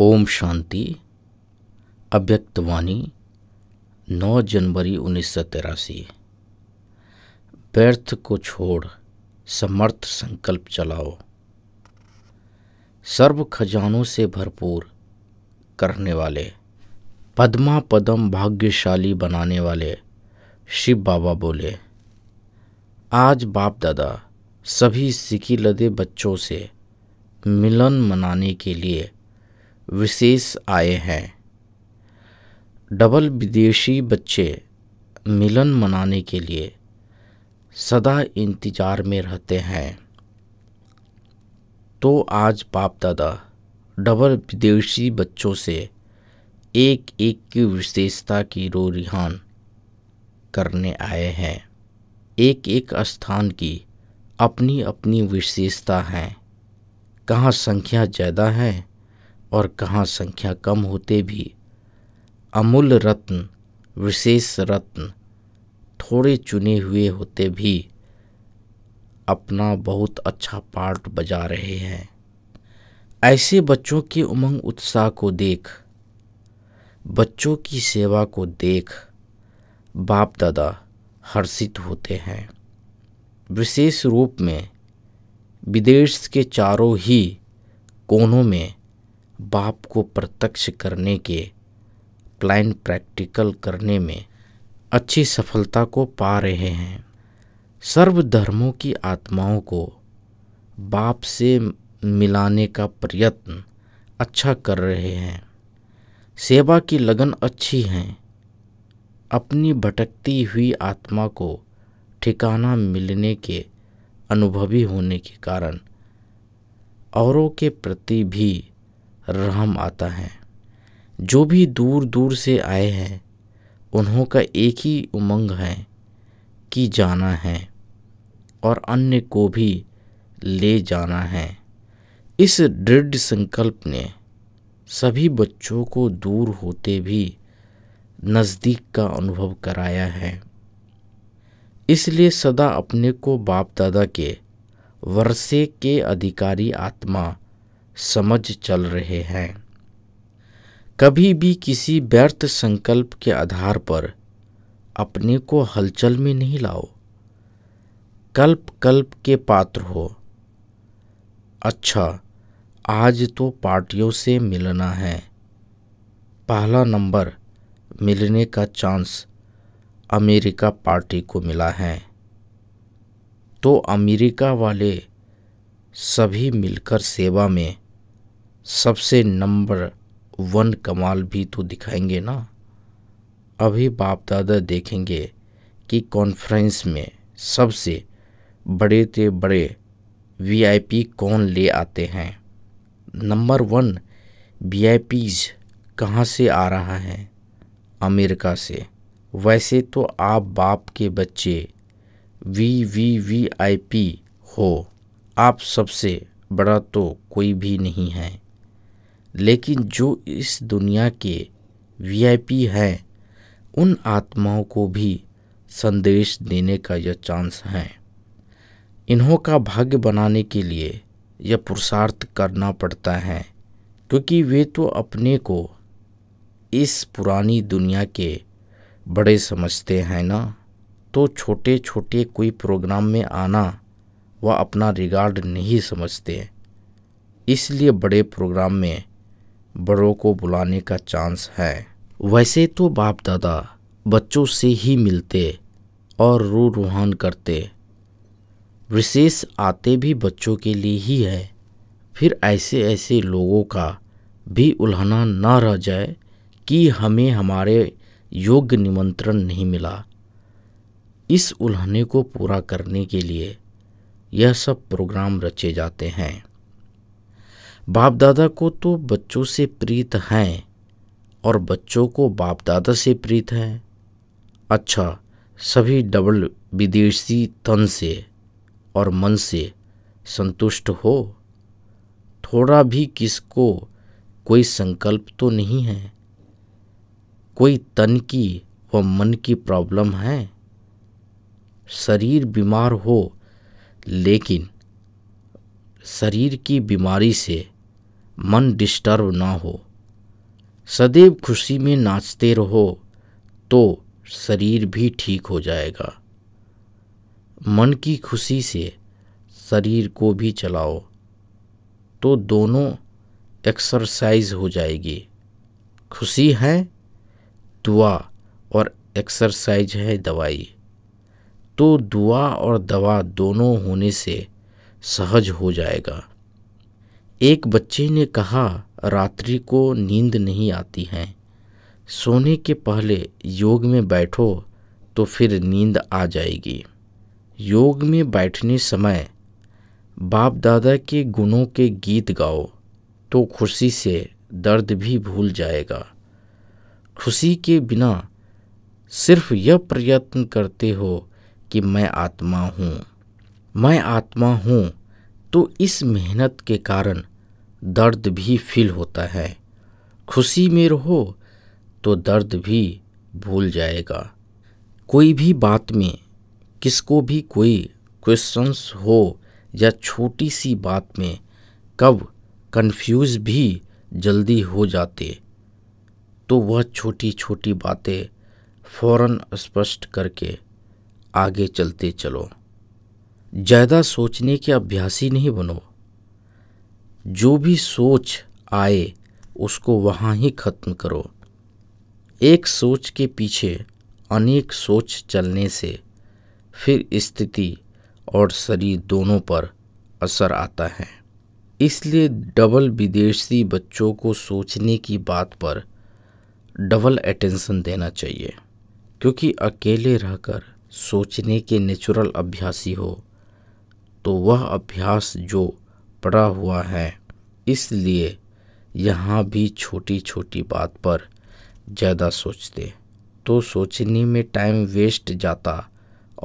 ओम शांति अव्यक्तवाणी 9 जनवरी उन्नीस सौ तिरासी व्यर्थ को छोड़ समर्थ संकल्प चलाओ सर्व खजानों से भरपूर करने वाले पद्मा पदम भाग्यशाली बनाने वाले शिव बाबा बोले आज बाप दादा सभी सिकी लदे बच्चों से मिलन मनाने के लिए विशेष आए हैं डबल विदेशी बच्चे मिलन मनाने के लिए सदा इंतज़ार में रहते हैं तो आज बाप दादा डबल विदेशी बच्चों से एक एक की विशेषता की रो रिहान करने आए हैं एक एक स्थान की अपनी अपनी विशेषता हैं कहाँ संख्या ज़्यादा है और कहाँ संख्या कम होते भी अमूल रत्न विशेष रत्न थोड़े चुने हुए होते भी अपना बहुत अच्छा पार्ट बजा रहे हैं ऐसे बच्चों के उमंग उत्साह को देख बच्चों की सेवा को देख बाप दादा हर्षित होते हैं विशेष रूप में विदेश के चारों ही कोनों में बाप को प्रत्यक्ष करने के प्लान प्रैक्टिकल करने में अच्छी सफलता को पा रहे हैं सर्वधर्मों की आत्माओं को बाप से मिलाने का प्रयत्न अच्छा कर रहे हैं सेवा की लगन अच्छी है अपनी भटकती हुई आत्मा को ठिकाना मिलने के अनुभवी होने के कारण औरों के प्रति भी रहम आता है जो भी दूर दूर से आए हैं उन्हों का एक ही उमंग है कि जाना है और अन्य को भी ले जाना है इस दृढ़ संकल्प ने सभी बच्चों को दूर होते भी नज़दीक का अनुभव कराया है इसलिए सदा अपने को बाप दादा के वर्षे के अधिकारी आत्मा समझ चल रहे हैं कभी भी किसी व्यर्थ संकल्प के आधार पर अपने को हलचल में नहीं लाओ कल्प कल्प के पात्र हो अच्छा आज तो पार्टियों से मिलना है पहला नंबर मिलने का चांस अमेरिका पार्टी को मिला है तो अमेरिका वाले सभी मिलकर सेवा में सबसे नंबर वन कमाल भी तो दिखाएंगे ना अभी बाप दादा देखेंगे कि कॉन्फ्रेंस में सबसे बड़े ते बड़े वीआईपी कौन ले आते हैं नंबर वन वीआईपीज कहाँ से आ रहा है अमेरिका से वैसे तो आप बाप के बच्चे V V V I P हो आप सबसे बड़ा तो कोई भी नहीं है लेकिन जो इस दुनिया के वीआईपी हैं उन आत्माओं को भी संदेश देने का यह चांस है इन्हों का भाग्य बनाने के लिए यह पुरुषार्थ करना पड़ता है क्योंकि वे तो अपने को इस पुरानी दुनिया के बड़े समझते हैं ना तो छोटे छोटे कोई प्रोग्राम में आना वह अपना रिगार्ड नहीं समझते इसलिए बड़े प्रोग्राम में बड़ों को बुलाने का चांस है वैसे तो बाप दादा बच्चों से ही मिलते और रू रूहान करते विशेष आते भी बच्चों के लिए ही है फिर ऐसे ऐसे लोगों का भी उल्हना ना रह जाए कि हमें हमारे योग्य निमंत्रण नहीं मिला इस उल्हने को पूरा करने के लिए यह सब प्रोग्राम रचे जाते हैं बाप दादा को तो बच्चों से प्रीत हैं और बच्चों को बाप दादा से प्रीत हैं अच्छा सभी डबल विदेशी तन से और मन से संतुष्ट हो थोड़ा भी किसको कोई संकल्प तो नहीं है कोई तन की व मन की प्रॉब्लम है शरीर बीमार हो लेकिन शरीर की बीमारी से मन डिस्टर्ब ना हो सदैव खुशी में नाचते रहो तो शरीर भी ठीक हो जाएगा मन की खुशी से शरीर को भी चलाओ तो दोनों एक्सरसाइज हो जाएगी खुशी है दुआ और एक्सरसाइज है दवाई तो दुआ और दवा दोनों होने से सहज हो जाएगा एक बच्चे ने कहा रात्रि को नींद नहीं आती है सोने के पहले योग में बैठो तो फिर नींद आ जाएगी योग में बैठने समय बाप दादा के गुणों के गीत गाओ तो खुशी से दर्द भी भूल जाएगा खुशी के बिना सिर्फ यह प्रयत्न करते हो कि मैं आत्मा हूँ मैं आत्मा हूँ तो इस मेहनत के कारण दर्द भी फील होता है खुशी में रहो तो दर्द भी भूल जाएगा कोई भी बात में किसको भी कोई क्वेश्चंस हो या छोटी सी बात में कब कंफ्यूज भी जल्दी हो जाते तो वह छोटी छोटी बातें फौरन स्पष्ट करके आगे चलते चलो ज़्यादा सोचने के अभ्यासी नहीं बनो जो भी सोच आए उसको वहाँ ही ख़त्म करो एक सोच के पीछे अनेक सोच चलने से फिर स्थिति और शरीर दोनों पर असर आता है इसलिए डबल विदेशी बच्चों को सोचने की बात पर डबल अटेंशन देना चाहिए क्योंकि अकेले रहकर सोचने के नेचुरल अभ्यासी हो तो वह अभ्यास जो पड़ा हुआ है इसलिए यहाँ भी छोटी छोटी बात पर ज़्यादा सोचते तो सोचने में टाइम वेस्ट जाता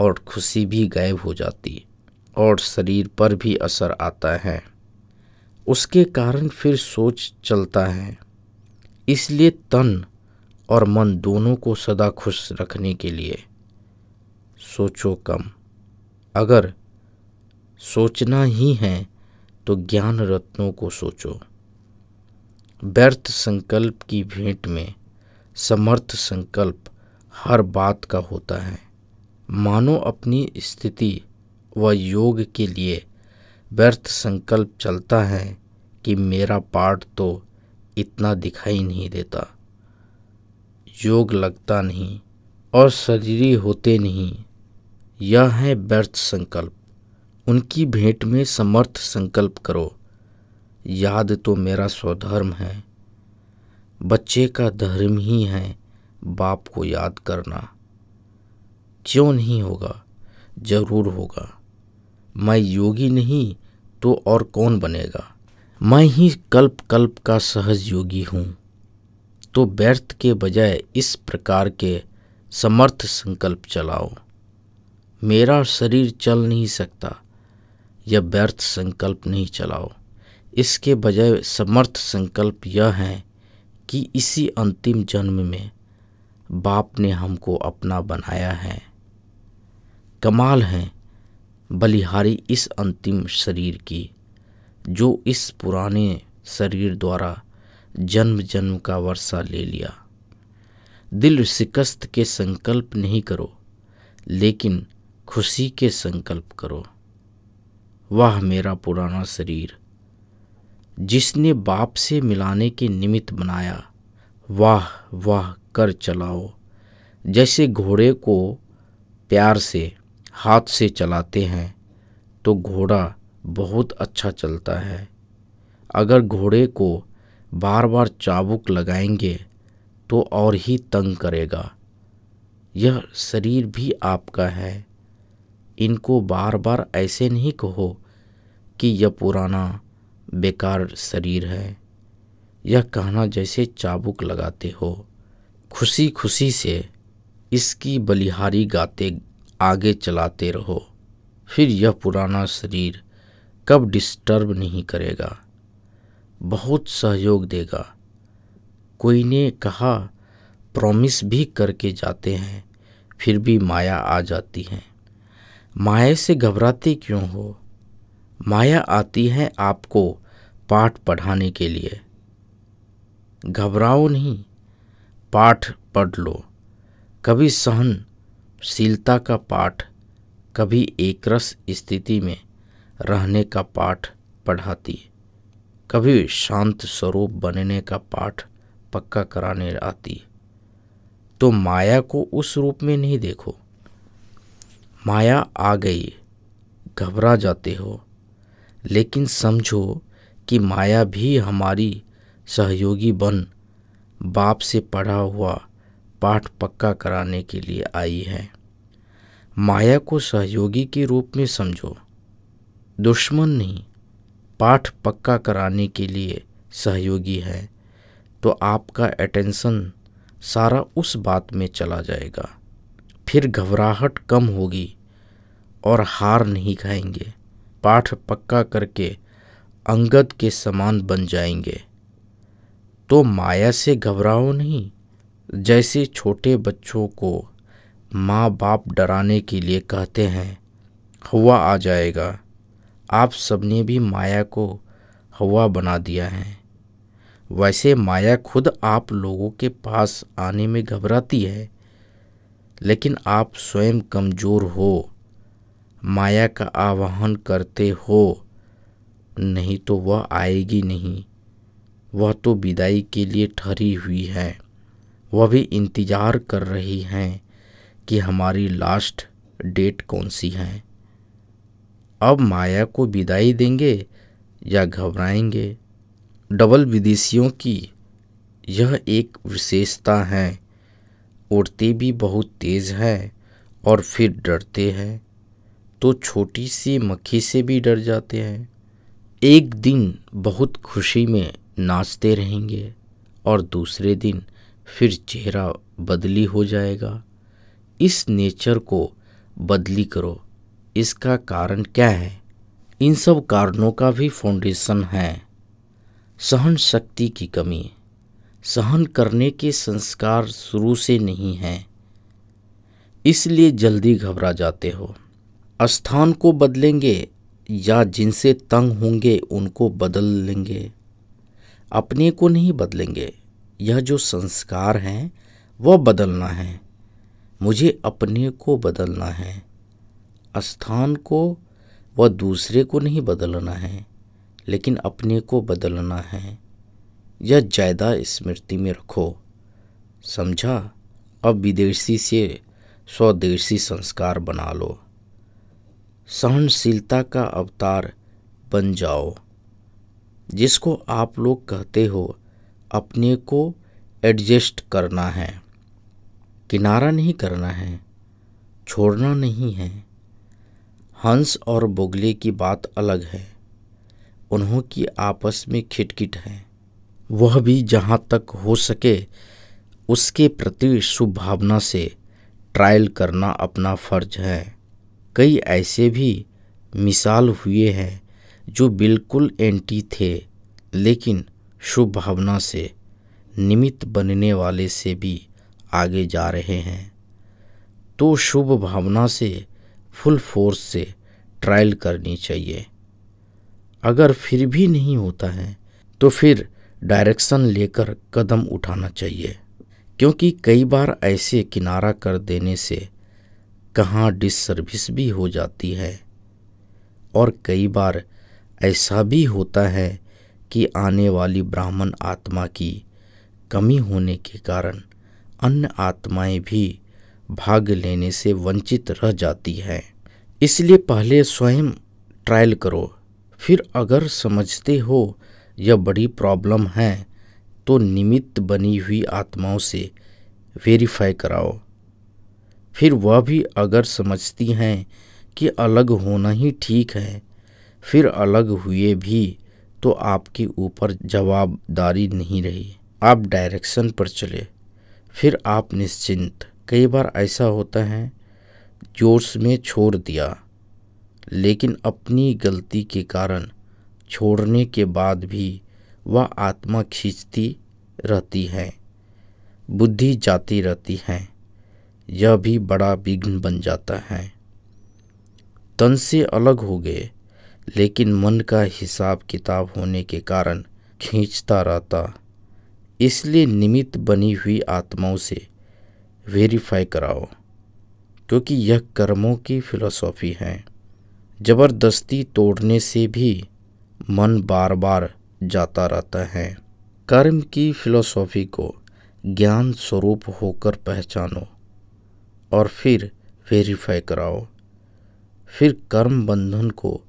और खुशी भी गायब हो जाती और शरीर पर भी असर आता है उसके कारण फिर सोच चलता है इसलिए तन और मन दोनों को सदा खुश रखने के लिए सोचो कम अगर सोचना ही है तो ज्ञान रत्नों को सोचो व्यर्थ संकल्प की भेंट में समर्थ संकल्प हर बात का होता है मानो अपनी स्थिति व योग के लिए व्यर्थ संकल्प चलता है कि मेरा पाठ तो इतना दिखाई नहीं देता योग लगता नहीं और शरीरी होते नहीं यह है व्यर्थ संकल्प उनकी भेंट में समर्थ संकल्प करो याद तो मेरा स्वधर्म है बच्चे का धर्म ही है बाप को याद करना क्यों नहीं होगा जरूर होगा मैं योगी नहीं तो और कौन बनेगा मैं ही कल्प कल्प का सहज योगी हूँ तो व्यर्थ के बजाय इस प्रकार के समर्थ संकल्प चलाओ मेरा शरीर चल नहीं सकता या व्यर्थ संकल्प नहीं चलाओ इसके बजाय समर्थ संकल्प यह है कि इसी अंतिम जन्म में बाप ने हमको अपना बनाया है कमाल है बलिहारी इस अंतिम शरीर की जो इस पुराने शरीर द्वारा जन्म जन्म का वर्षा ले लिया दिल शिकस्त के संकल्प नहीं करो लेकिन खुशी के संकल्प करो वह मेरा पुराना शरीर जिसने बाप से मिलाने के निमित्त बनाया वाह वाह कर चलाओ जैसे घोड़े को प्यार से हाथ से चलाते हैं तो घोड़ा बहुत अच्छा चलता है अगर घोड़े को बार बार चाबुक लगाएंगे तो और ही तंग करेगा यह शरीर भी आपका है इनको बार बार ऐसे नहीं कहो कि यह पुराना बेकार शरीर है यह कहना जैसे चाबुक लगाते हो खुशी खुशी से इसकी बलिहारी गाते आगे चलाते रहो फिर यह पुराना शरीर कब डिस्टर्ब नहीं करेगा बहुत सहयोग देगा कोई ने कहा प्रॉमिस भी करके जाते हैं फिर भी माया आ जाती है माया से घबराते क्यों हो माया आती है आपको पाठ पढ़ाने के लिए घबराओ नहीं पाठ पढ़ लो कभी सहनशीलता का पाठ कभी एकरस स्थिति में रहने का पाठ पढ़ाती कभी शांत स्वरूप बनने का पाठ पक्का कराने आती तो माया को उस रूप में नहीं देखो माया आ गई घबरा जाते हो लेकिन समझो कि माया भी हमारी सहयोगी बन बाप से पढ़ा हुआ पाठ पक्का कराने के लिए आई है माया को सहयोगी के रूप में समझो दुश्मन नहीं पाठ पक्का कराने के लिए सहयोगी है तो आपका अटेंशन सारा उस बात में चला जाएगा फिर घबराहट कम होगी और हार नहीं खाएंगे पाठ पक्का करके अंगद के समान बन जाएंगे तो माया से घबराओ नहीं जैसे छोटे बच्चों को माँ बाप डराने के लिए कहते हैं हवा आ जाएगा आप सबने भी माया को हवा बना दिया है वैसे माया खुद आप लोगों के पास आने में घबराती है लेकिन आप स्वयं कमज़ोर हो माया का आवाहन करते हो नहीं तो वह आएगी नहीं वह तो विदाई के लिए ठहरी हुई है वह भी इंतज़ार कर रही हैं कि हमारी लास्ट डेट कौन सी है अब माया को विदाई देंगे या घबराएंगे डबल विदेशियों की यह एक विशेषता है उड़ते भी बहुत तेज़ हैं और फिर डरते हैं तो छोटी सी मक्खी से भी डर जाते हैं एक दिन बहुत खुशी में नाचते रहेंगे और दूसरे दिन फिर चेहरा बदली हो जाएगा इस नेचर को बदली करो इसका कारण क्या है इन सब कारणों का भी फाउंडेशन है सहन शक्ति की कमी सहन करने के संस्कार शुरू से नहीं हैं इसलिए जल्दी घबरा जाते हो स्थान को बदलेंगे या जिनसे तंग होंगे उनको बदल लेंगे अपने को नहीं बदलेंगे यह जो संस्कार हैं वह बदलना है मुझे अपने को बदलना है स्थान को व दूसरे को नहीं बदलना है लेकिन अपने को बदलना है यह ज़्यादा स्मृति में रखो समझा अब विदेशी से स्वदेशी संस्कार बना लो सहनशीलता का अवतार बन जाओ जिसको आप लोग कहते हो अपने को एडजस्ट करना है किनारा नहीं करना है छोड़ना नहीं है हंस और बोगले की बात अलग है उन्हों की आपस में खिटखिट है वह भी जहाँ तक हो सके उसके प्रति शुभभावना से ट्रायल करना अपना फ़र्ज है कई ऐसे भी मिसाल हुए हैं जो बिल्कुल एंटी थे लेकिन शुभ भावना से निमित्त बनने वाले से भी आगे जा रहे हैं तो शुभ भावना से फुल फोर्स से ट्रायल करनी चाहिए अगर फिर भी नहीं होता है तो फिर डायरेक्शन लेकर कदम उठाना चाहिए क्योंकि कई बार ऐसे किनारा कर देने से कहाँ डिसर्विस भी हो जाती है और कई बार ऐसा भी होता है कि आने वाली ब्राह्मण आत्मा की कमी होने के कारण अन्य आत्माएं भी भाग लेने से वंचित रह जाती हैं इसलिए पहले स्वयं ट्रायल करो फिर अगर समझते हो यह बड़ी प्रॉब्लम है तो निमित्त बनी हुई आत्माओं से वेरीफाई कराओ फिर वह भी अगर समझती हैं कि अलग होना ही ठीक है फिर अलग हुए भी तो आपके ऊपर जवाबदारी नहीं रही आप डायरेक्शन पर चले फिर आप निश्चिंत कई बार ऐसा होता है जोश में छोड़ दिया लेकिन अपनी गलती के कारण छोड़ने के बाद भी वह आत्मा खींचती रहती है बुद्धि जाती रहती है यह भी बड़ा विघ्न बन जाता है तन से अलग हो गए लेकिन मन का हिसाब किताब होने के कारण खींचता रहता इसलिए निमित्त बनी हुई आत्माओं से वेरीफाई कराओ क्योंकि यह कर्मों की फिलोसॉफ़ी है ज़बरदस्ती तोड़ने से भी मन बार बार जाता रहता है कर्म की फिलोसॉफी को ज्ञान स्वरूप होकर पहचानो और फिर वेरीफाई कराओ फिर कर्म बंधन को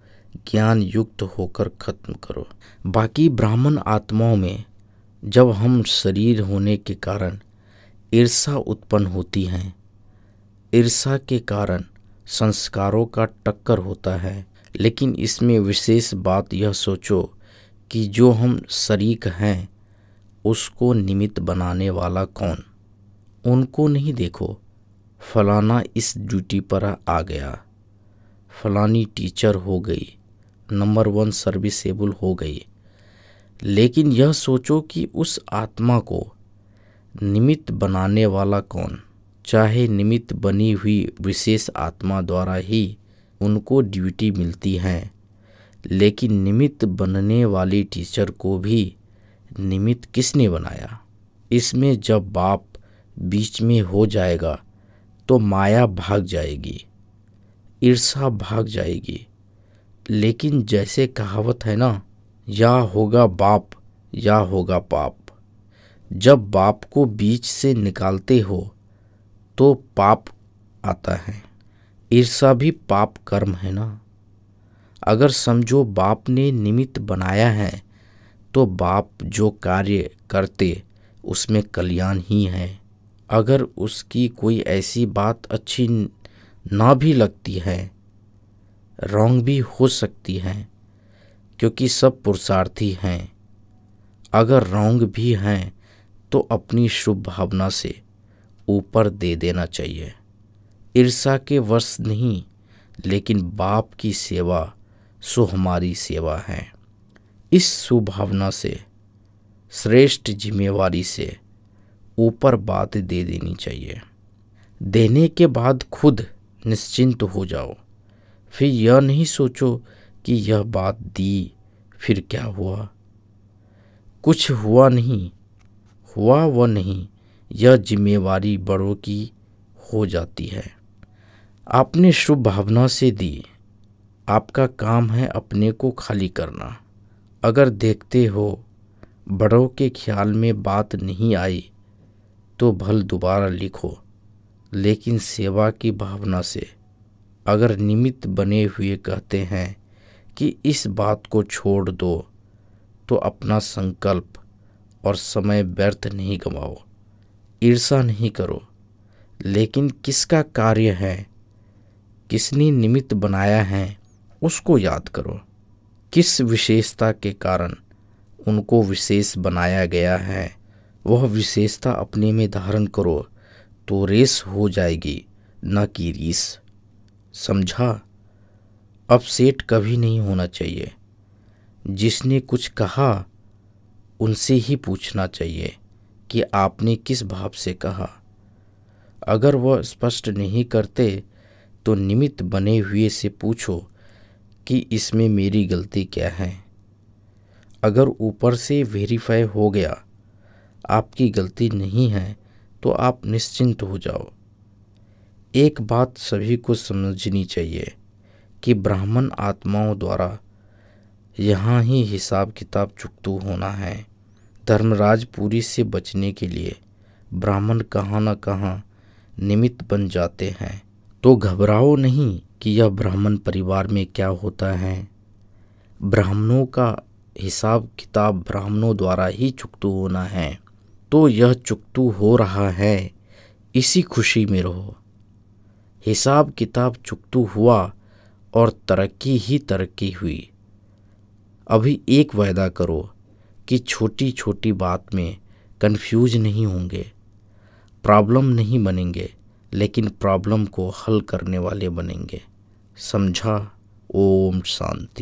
ज्ञान युक्त होकर खत्म करो बाकी ब्राह्मण आत्माओं में जब हम शरीर होने के कारण ईर्षा उत्पन्न होती हैं ईर्षा के कारण संस्कारों का टक्कर होता है लेकिन इसमें विशेष बात यह सोचो कि जो हम शरीक हैं उसको निमित्त बनाने वाला कौन उनको नहीं देखो फलाना इस ड्यूटी पर आ गया फलानी टीचर हो गई नंबर वन सर्विसेबल हो गई लेकिन यह सोचो कि उस आत्मा को निमित्त बनाने वाला कौन चाहे निमित्त बनी हुई विशेष आत्मा द्वारा ही उनको ड्यूटी मिलती है लेकिन निमित्त बनने वाली टीचर को भी निमित्त किसने बनाया इसमें जब बाप बीच में हो जाएगा तो माया भाग जाएगी ईर्षा भाग जाएगी लेकिन जैसे कहावत है ना या होगा बाप या होगा पाप जब बाप को बीच से निकालते हो तो पाप आता है ईर्षा भी पाप कर्म है ना अगर समझो बाप ने निमित्त बनाया है तो बाप जो कार्य करते उसमें कल्याण ही है अगर उसकी कोई ऐसी बात अच्छी ना भी लगती है रॉन्ग भी हो सकती है क्योंकि सब पुरुषार्थी हैं अगर रॉन्ग भी हैं तो अपनी शुभ भावना से ऊपर दे देना चाहिए ईर्षा के वश नहीं लेकिन बाप की सेवा सो हमारी सेवा है इस सुभावना से श्रेष्ठ जिम्मेवारी से ऊपर बात दे देनी चाहिए देने के बाद खुद निश्चिंत हो जाओ फिर यह नहीं सोचो कि यह बात दी फिर क्या हुआ कुछ हुआ नहीं हुआ व नहीं यह जिम्मेवारी बड़ों की हो जाती है आपने शुभ भावना से दी आपका काम है अपने को खाली करना अगर देखते हो बड़ों के ख्याल में बात नहीं आई तो भल दोबारा लिखो लेकिन सेवा की भावना से अगर निमित्त बने हुए कहते हैं कि इस बात को छोड़ दो तो अपना संकल्प और समय व्यर्थ नहीं गवाओ ईर्षा नहीं करो लेकिन किसका कार्य है किसने निमित्त बनाया है उसको याद करो किस विशेषता के कारण उनको विशेष बनाया गया है वह विशेषता अपने में धारण करो तो रेस हो जाएगी न कि रीस समझा अपसेट कभी नहीं होना चाहिए जिसने कुछ कहा उनसे ही पूछना चाहिए कि आपने किस भाव से कहा अगर वह स्पष्ट नहीं करते तो निमित्त बने हुए से पूछो कि इसमें मेरी गलती क्या है अगर ऊपर से वेरीफाई हो गया आपकी गलती नहीं है तो आप निश्चिंत हो जाओ एक बात सभी को समझनी चाहिए कि ब्राह्मण आत्माओं द्वारा यहाँ ही हिसाब किताब चुकतू होना है धर्मराज पूरी से बचने के लिए ब्राह्मण कहाँ न कहाँ निमित्त बन जाते हैं तो घबराओ नहीं कि यह ब्राह्मण परिवार में क्या होता है ब्राह्मणों का हिसाब किताब ब्राह्मणों द्वारा ही चुकतू होना है तो यह चुकतू हो रहा है इसी खुशी में रहो हिसाब किताब चुकतू हुआ और तरक्की ही तरक्की हुई अभी एक वायदा करो कि छोटी छोटी बात में कंफ्यूज नहीं होंगे प्रॉब्लम नहीं बनेंगे लेकिन प्रॉब्लम को हल करने वाले बनेंगे समझा ओम शांति